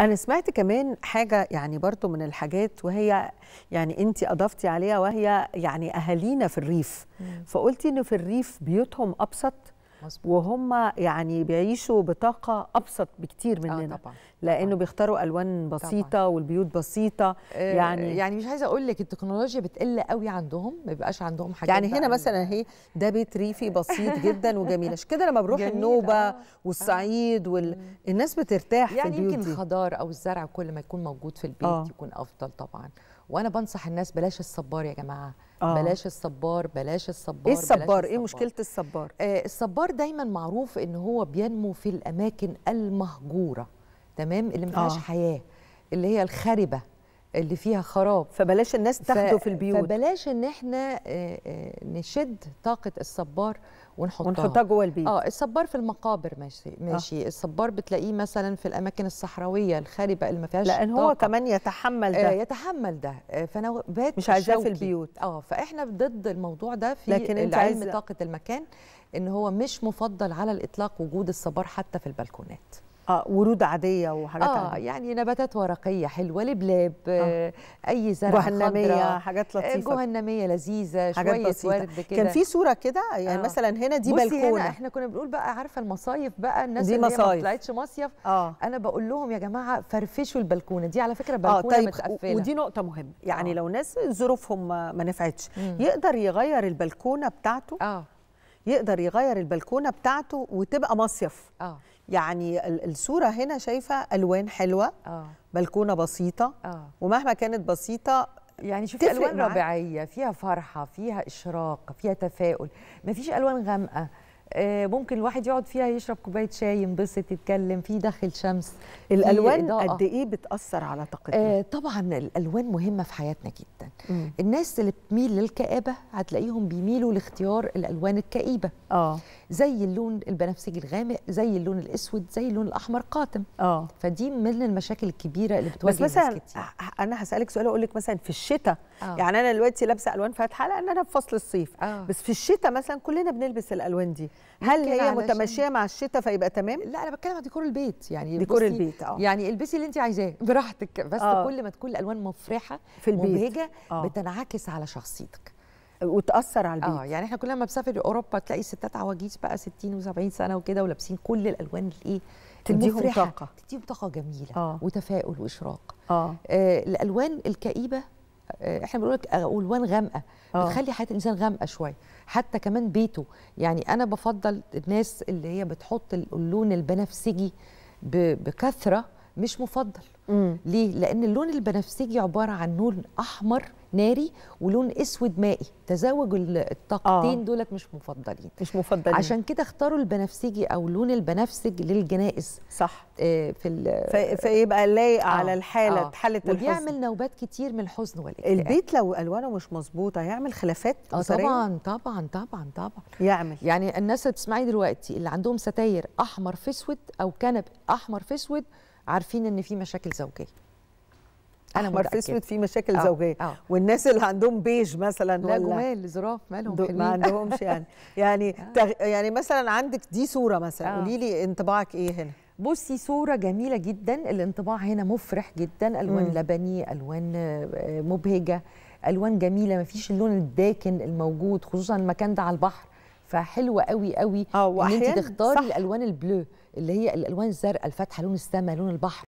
انا سمعت كمان حاجه يعني برضو من الحاجات وهي يعني انت اضفتي عليها وهي يعني اهالينا في الريف فقلتي انه في الريف بيوتهم ابسط مزبوط. وهم يعني بيعيشوا بطاقه ابسط بكتير آه، مننا آه طبعا. لانه طبعا. بيختاروا الوان بسيطه طبعا. والبيوت بسيطه آه يعني يعني مش عايزه اقول لك التكنولوجيا بتقل قوي عندهم ما بيبقاش عندهم حاجات يعني هنا مثلا هي ده بيت ريفي بسيط جدا وجميل عشان كده لما بروح النوبه آه،, آه. والصعيد وال... الناس بترتاح يعني في البيوت يمكن الخضار او الزرع كل ما يكون موجود في البيت آه. يكون افضل طبعا وانا بنصح الناس بلاش الصبار يا جماعه آه. بلاش الصبار بلاش الصبار ايه الصبار, ايه مشكله الصبار آه الصبار دايما معروف ان هو بينمو في الاماكن المهجوره تمام اللي ما آه. حياه اللي هي الخربه اللي فيها خراب فبلاش الناس تاخده ف... في البيوت فبلاش ان احنا آه، آه، نشد طاقه الصبار ونحطها ونحطها جوه البيت اه الصبار في المقابر ماشي آه. ماشي آه. الصبار بتلاقيه مثلا في الاماكن الصحراويه الخاربه اللي ما فيهاش لان هو طاقة. كمان يتحمل ده آه يتحمل ده فانا فنوبات مش عايزاه في البيوت اه فاحنا ضد الموضوع ده في لكن انت علم عايز... طاقه المكان ان هو مش مفضل على الاطلاق وجود الصبار حتى في البلكونات اه ورود عاديه وحاجات اه عادية. يعني نباتات ورقيه حلوه لبلاب آه. اي زرع جهنميه حاجات آه، لطيفه جهنميه لذيذه حاجات شويه بسيطة. ورد كده كان في صوره كده يعني آه. مثلا هنا دي بلكونه هنا احنا كنا بنقول بقى عارفه المصايف بقى الناس دي اللي مصايف. ما طلعتش مصيف آه. انا بقول لهم يا جماعه فرفشوا البلكونه دي على فكره آه، بلكونه آه طيب متقفله ودي نقطه مهمه يعني آه. لو ناس ظروفهم ما نفعتش مم. يقدر يغير البلكونه بتاعته آه. يقدر يغير البلكونه بتاعته وتبقى مصيف آه. يعني الصوره هنا شايفه الوان حلوه آه. بلكونه بسيطه آه. ومهما كانت بسيطه يعني شوفي الوان ربيعيه فيها فرحه فيها اشراق فيها تفاؤل مفيش الوان غامقه آه، ممكن الواحد يقعد فيها يشرب كوبايه شاي ينبسط يتكلم في دخل شمس الالوان قد ايه بتاثر على طاقتنا آه طبعا الالوان مهمه في حياتنا جدا مم. الناس اللي بتميل للكآبه هتلاقيهم بيميلوا لاختيار الالوان الكئيبه اه زي اللون البنفسجي الغامق زي اللون الاسود زي اللون الاحمر قاتم اه فدي من المشاكل الكبيره اللي بتواجه بس مثلا كتير. انا هسالك سؤال اقول لك مثلا في الشتاء أوه. يعني انا دلوقتي لابسه الوان فاتحه لان انا في فصل الصيف أوه. بس في الشتاء مثلا كلنا بنلبس الالوان دي هل هي متماشيه مع الشتاء فيبقى تمام؟ لا انا بتكلم عن ديكور البيت يعني ديكور البيت اه يعني البسي اللي انت عايزاه براحتك بس أوه. كل ما تكون الالوان مفرحه في البيت مبهجه آه. بتنعكس على شخصيتك وتاثر على البيت اه يعني احنا كل ما بسافر اوروبا تلاقي الستات عواجيز بقى 60 و70 سنه وكده ولابسين كل الالوان الايه تديهم طاقه تديهم طاقه جميله أوه. وتفاؤل واشراق أوه. آه الالوان الكئيبه آه، احنا بنقول لك الوان آه، غامقه آه. بتخلي حياه الانسان غامقه شويه حتى كمان بيته يعني انا بفضل الناس اللي هي بتحط اللون البنفسجي بكثره مش مفضل مم. ليه لان اللون البنفسجي عباره عن لون احمر ناري ولون اسود مائي تزاوج الطاقتين آه. دولت مش مفضلين مش مفضلين عشان كده اختاروا البنفسجي او لون البنفسج للجنائز صح آه في في فيبقى لايق آه. على الحاله آه. حاله الحزن وبيعمل نوبات كتير من الحزن والاكتئاب البيت لو الوانه مش مظبوطه هيعمل خلافات اه طبعا طبعا طبعا طبعا يعمل يعني الناس اللي بتسمعي دلوقتي اللي عندهم ستاير احمر في اسود او كنب احمر في اسود عارفين ان في مشاكل زوجيه انا احمر في اسود في مشاكل أوه. زوجيه أوه. والناس اللي عندهم بيج مثلا لا ولا جمال زراف مالهم حلوين ما عندهمش يعني يعني آه. تغ... يعني مثلا عندك دي صوره مثلا آه. قولي لي انطباعك ايه هنا بصي صوره جميله جدا الانطباع هنا مفرح جدا الوان م. لبني الوان آه، مبهجه الوان جميله ما فيش اللون الداكن الموجود خصوصا المكان ده على البحر فحلوه قوي قوي آه، ان انت تختاري الالوان البلو اللي هي الالوان الزرقاء الفاتحه لون السماء لون البحر